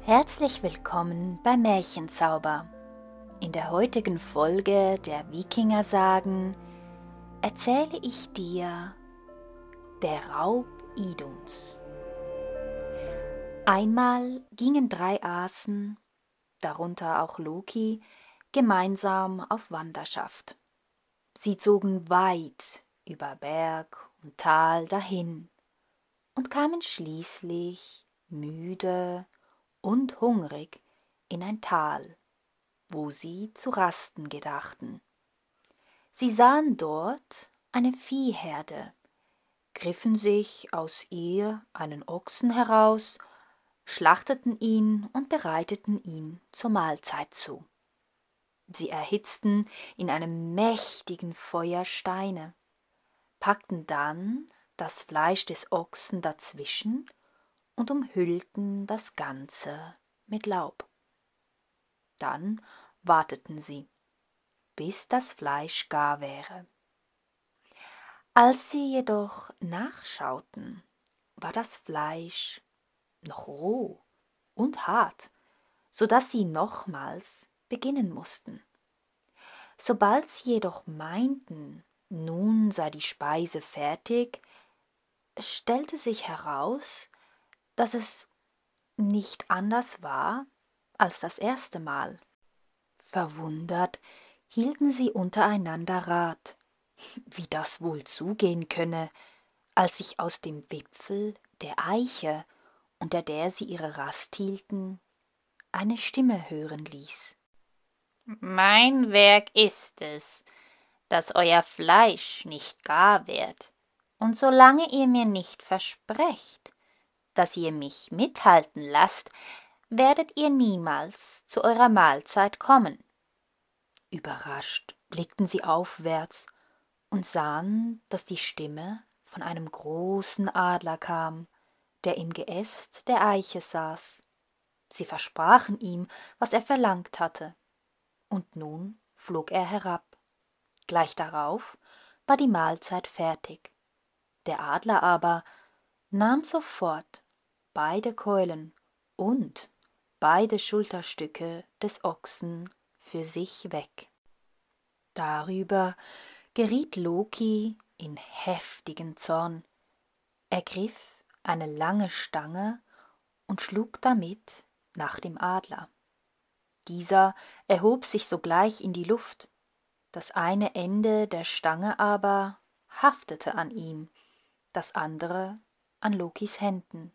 Herzlich willkommen bei Märchenzauber. In der heutigen Folge der Wikingersagen erzähle ich dir Der Raub Iduns. Einmal gingen drei Asen, darunter auch Loki, gemeinsam auf Wanderschaft. Sie zogen weit über Berg und Tal dahin, und kamen schließlich müde und hungrig in ein Tal, wo sie zu rasten gedachten. Sie sahen dort eine Viehherde, griffen sich aus ihr einen Ochsen heraus, schlachteten ihn und bereiteten ihn zur Mahlzeit zu. Sie erhitzten in einem mächtigen Feuer Steine, packten dann das Fleisch des Ochsen dazwischen und umhüllten das Ganze mit Laub. Dann warteten sie, bis das Fleisch gar wäre. Als sie jedoch nachschauten, war das Fleisch noch roh und hart, so daß sie nochmals beginnen mussten. Sobald sie jedoch meinten, nun sei die Speise fertig, stellte sich heraus, dass es nicht anders war als das erste Mal. Verwundert hielten sie untereinander Rat, wie das wohl zugehen könne, als sich aus dem Wipfel der Eiche, unter der sie ihre Rast hielten, eine Stimme hören ließ. Mein Werk ist es, dass euer Fleisch nicht gar wird, und solange ihr mir nicht versprecht, dass ihr mich mithalten lasst, werdet ihr niemals zu eurer Mahlzeit kommen. Überrascht blickten sie aufwärts und sahen, dass die Stimme von einem großen Adler kam, der im Geäst der Eiche saß. Sie versprachen ihm, was er verlangt hatte. Und nun flog er herab. Gleich darauf war die Mahlzeit fertig. Der Adler aber nahm sofort beide Keulen und beide Schulterstücke des Ochsen für sich weg. Darüber geriet Loki in heftigen Zorn, ergriff eine lange Stange und schlug damit nach dem Adler. Dieser erhob sich sogleich in die Luft, das eine Ende der Stange aber haftete an ihm das andere an Lokis Händen.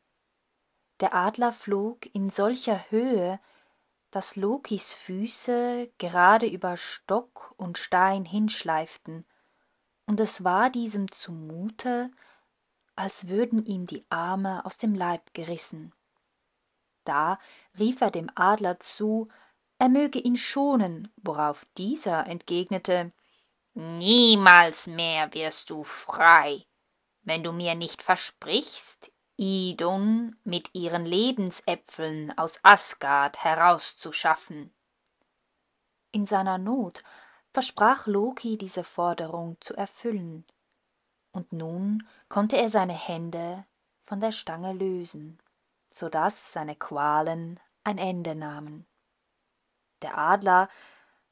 Der Adler flog in solcher Höhe, dass Lokis Füße gerade über Stock und Stein hinschleiften, und es war diesem zumute, als würden ihm die Arme aus dem Leib gerissen. Da rief er dem Adler zu, er möge ihn schonen, worauf dieser entgegnete Niemals mehr wirst du frei wenn du mir nicht versprichst, Idun mit ihren Lebensäpfeln aus Asgard herauszuschaffen. In seiner Not versprach Loki diese Forderung zu erfüllen, und nun konnte er seine Hände von der Stange lösen, so daß seine Qualen ein Ende nahmen. Der Adler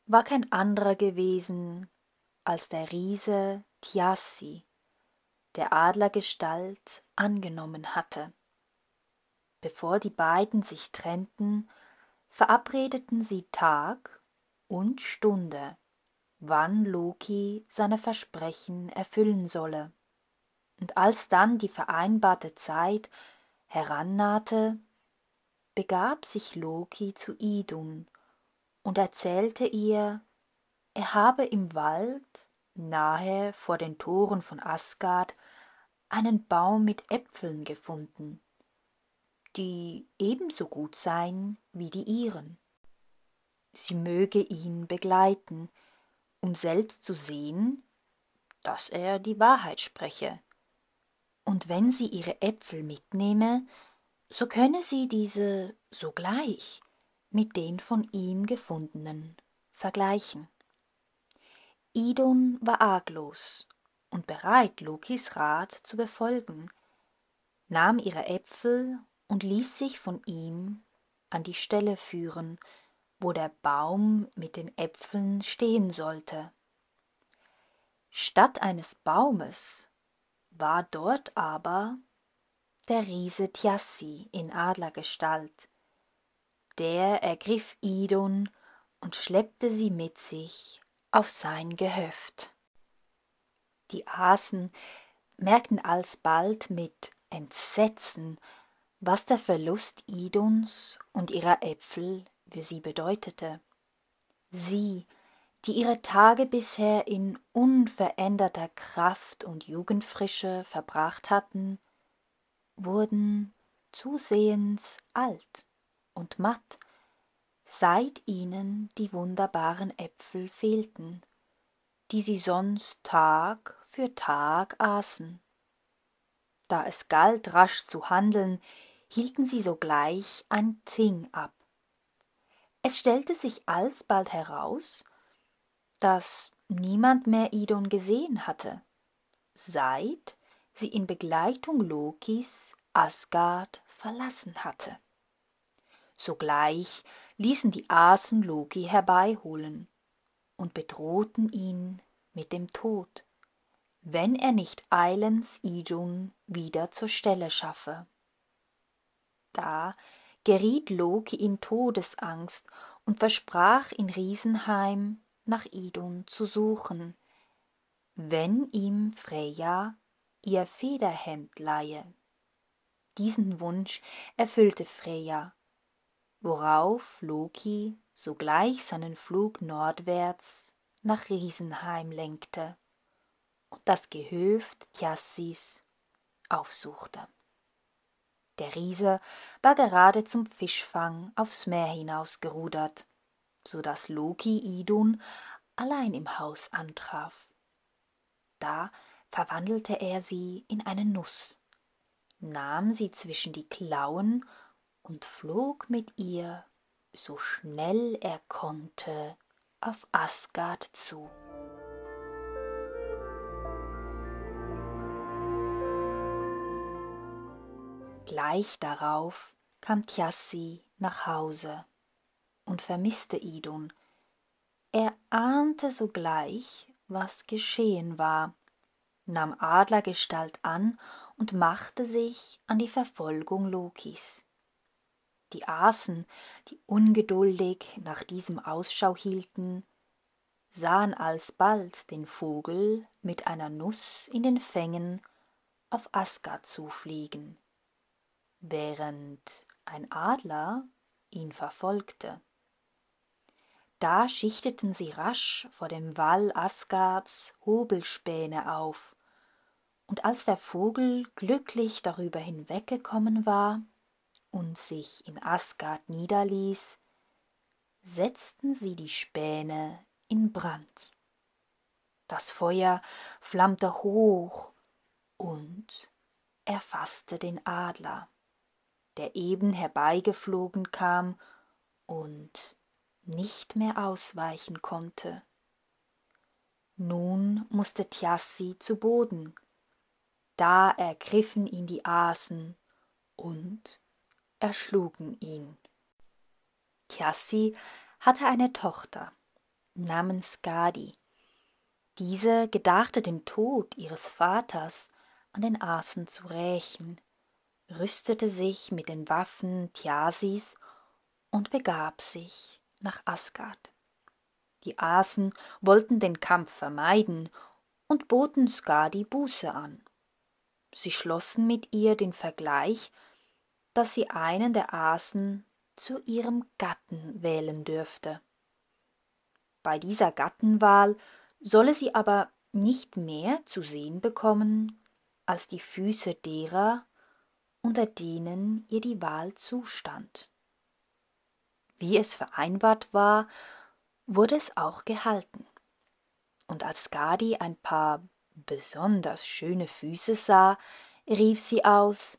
war kein anderer gewesen als der Riese Tiassi, der Adlergestalt angenommen hatte. Bevor die beiden sich trennten, verabredeten sie Tag und Stunde, wann Loki seine Versprechen erfüllen solle. Und als dann die vereinbarte Zeit herannahte, begab sich Loki zu Idun und erzählte ihr, er habe im Wald, nahe vor den Toren von Asgard, einen Baum mit Äpfeln gefunden, die ebenso gut seien wie die ihren. Sie möge ihn begleiten, um selbst zu sehen, dass er die Wahrheit spreche. Und wenn sie ihre Äpfel mitnehme, so könne sie diese sogleich mit den von ihm gefundenen vergleichen. Idun war arglos und bereit, Lokis Rat zu befolgen, nahm ihre Äpfel und ließ sich von ihm an die Stelle führen, wo der Baum mit den Äpfeln stehen sollte. Statt eines Baumes war dort aber der Riese Tiassi in Adlergestalt. Der ergriff Idun und schleppte sie mit sich auf sein Gehöft. Die Asen merkten alsbald mit Entsetzen, was der Verlust Iduns und ihrer Äpfel für sie bedeutete. Sie, die ihre Tage bisher in unveränderter Kraft und Jugendfrische verbracht hatten, wurden zusehends alt und matt, seit ihnen die wunderbaren Äpfel fehlten, die sie sonst Tag für Tag aßen. Da es galt, rasch zu handeln, hielten sie sogleich ein Thing ab. Es stellte sich alsbald heraus, dass niemand mehr Idun gesehen hatte, seit sie in Begleitung Lokis Asgard verlassen hatte. Sogleich ließen die Asen Loki herbeiholen und bedrohten ihn mit dem Tod wenn er nicht eilends Idung wieder zur Stelle schaffe. Da geriet Loki in Todesangst und versprach in Riesenheim nach Idun zu suchen, wenn ihm Freya ihr Federhemd leihe. Diesen Wunsch erfüllte Freya, worauf Loki sogleich seinen Flug nordwärts nach Riesenheim lenkte das Gehöft Thiassis aufsuchte. Der Riese war gerade zum Fischfang aufs Meer hinausgerudert, so daß Loki Idun allein im Haus antraf. Da verwandelte er sie in eine Nuss, nahm sie zwischen die Klauen und flog mit ihr, so schnell er konnte, auf Asgard zu. Gleich darauf kam Tjassi nach Hause und vermisste Idun. Er ahnte sogleich, was geschehen war, nahm Adlergestalt an und machte sich an die Verfolgung Lokis. Die Aßen, die ungeduldig nach diesem Ausschau hielten, sahen alsbald den Vogel mit einer Nuss in den Fängen auf Asgard zufliegen während ein Adler ihn verfolgte. Da schichteten sie rasch vor dem Wall Asgards Hobelspäne auf, und als der Vogel glücklich darüber hinweggekommen war und sich in Asgard niederließ, setzten sie die Späne in Brand. Das Feuer flammte hoch und erfasste den Adler der eben herbeigeflogen kam und nicht mehr ausweichen konnte. Nun musste Tiassi zu Boden. Da ergriffen ihn die Asen und erschlugen ihn. Tiassi hatte eine Tochter namens Gadi. Diese gedachte den Tod ihres Vaters an den Asen zu rächen rüstete sich mit den Waffen Thiasis und begab sich nach Asgard. Die Asen wollten den Kampf vermeiden und boten Skadi Buße an. Sie schlossen mit ihr den Vergleich, dass sie einen der Asen zu ihrem Gatten wählen dürfte. Bei dieser Gattenwahl solle sie aber nicht mehr zu sehen bekommen als die Füße derer, unter denen ihr die Wahl zustand. Wie es vereinbart war, wurde es auch gehalten. Und als Gadi ein paar besonders schöne Füße sah, rief sie aus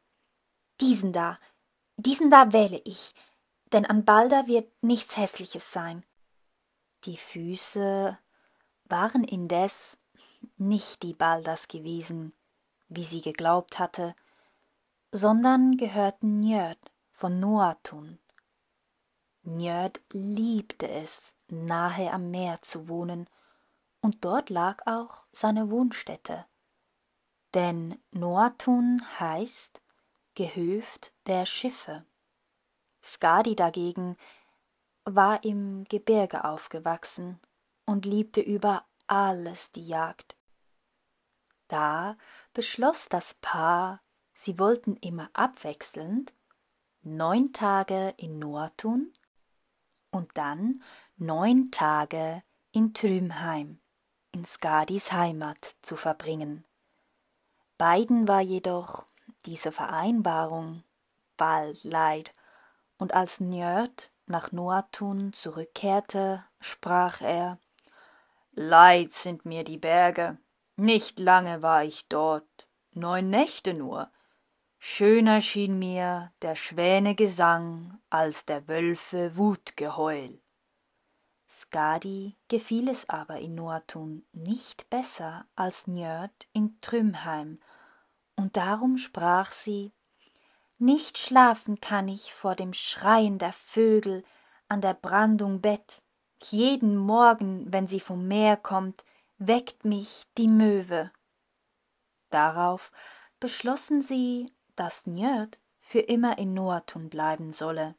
Diesen da, diesen da wähle ich, denn an Balda wird nichts Hässliches sein. Die Füße waren indes nicht die Baldas gewesen, wie sie geglaubt hatte, sondern gehörten Njörd von Noatun. Njörd liebte es, nahe am Meer zu wohnen, und dort lag auch seine Wohnstätte. Denn Noatun heißt Gehöft der Schiffe. Skadi dagegen war im Gebirge aufgewachsen und liebte über alles die Jagd. Da beschloss das Paar, Sie wollten immer abwechselnd neun Tage in Nortun und dann neun Tage in Trümheim, in Skadis Heimat, zu verbringen. Beiden war jedoch diese Vereinbarung bald leid, und als Njörd nach Noatun zurückkehrte, sprach er Leid sind mir die Berge, nicht lange war ich dort, neun Nächte nur, schöner schien mir der schwäne gesang als der wölfe wutgeheul skadi gefiel es aber in noatun nicht besser als njörd in trümheim und darum sprach sie nicht schlafen kann ich vor dem schreien der vögel an der brandung bett jeden morgen wenn sie vom meer kommt weckt mich die möwe darauf beschlossen sie dass Njörd für immer in Noatun bleiben solle.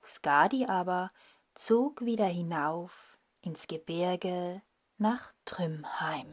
Skadi aber zog wieder hinauf ins Gebirge nach Trümheim.